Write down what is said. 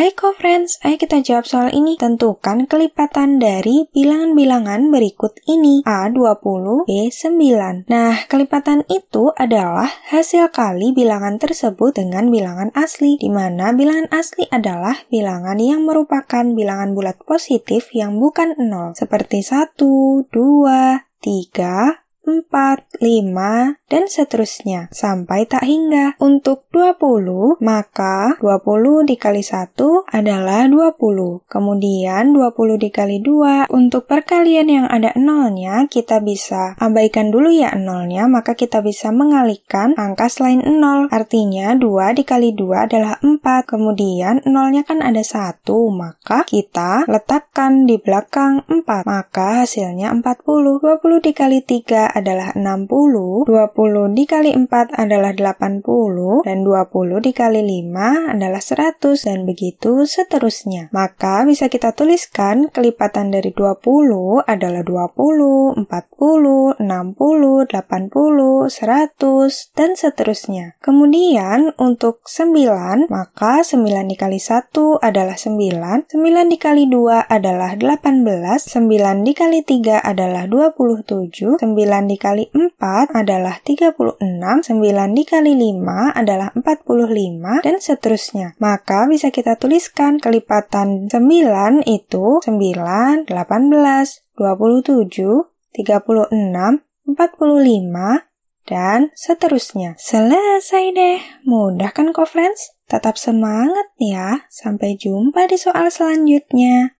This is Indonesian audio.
Hai co-friends, ayo kita jawab soal ini. Tentukan kelipatan dari bilangan-bilangan berikut ini. A 20, B 9. Nah, kelipatan itu adalah hasil kali bilangan tersebut dengan bilangan asli, di mana bilangan asli adalah bilangan yang merupakan bilangan bulat positif yang bukan 0, seperti 1, 2, 3, 4, 5, dan seterusnya sampai tak hingga. Untuk 20, maka 20 dikali 1 adalah 20. Kemudian 20 dikali 2, untuk perkalian yang ada nolnya kita bisa abaikan dulu ya nolnya, maka kita bisa mengalihkan angka selain 0. Artinya 2 dikali 2 adalah 4. Kemudian nolnya kan ada 1, maka kita letakkan di belakang 4. Maka hasilnya 40. 20 dikali 3 adalah adalah 60, 20 dikali 4 adalah 80, dan 20 dikali 5 adalah 100, dan begitu seterusnya. Maka bisa kita tuliskan kelipatan dari 20 adalah 20, 40, 60, 80, 100, dan seterusnya. Kemudian untuk 9, maka 9 dikali 1 adalah 9, 9 dikali 2 adalah 18, 9 dikali 3 adalah 27, 9 dikali 4 adalah 36, 9 dikali 5 adalah 45, dan seterusnya. Maka bisa kita tuliskan kelipatan 9 itu 9, 18, 27, 36, 45, dan seterusnya. Selesai deh. Mudah kan, co-friends? Tetap semangat ya. Sampai jumpa di soal selanjutnya.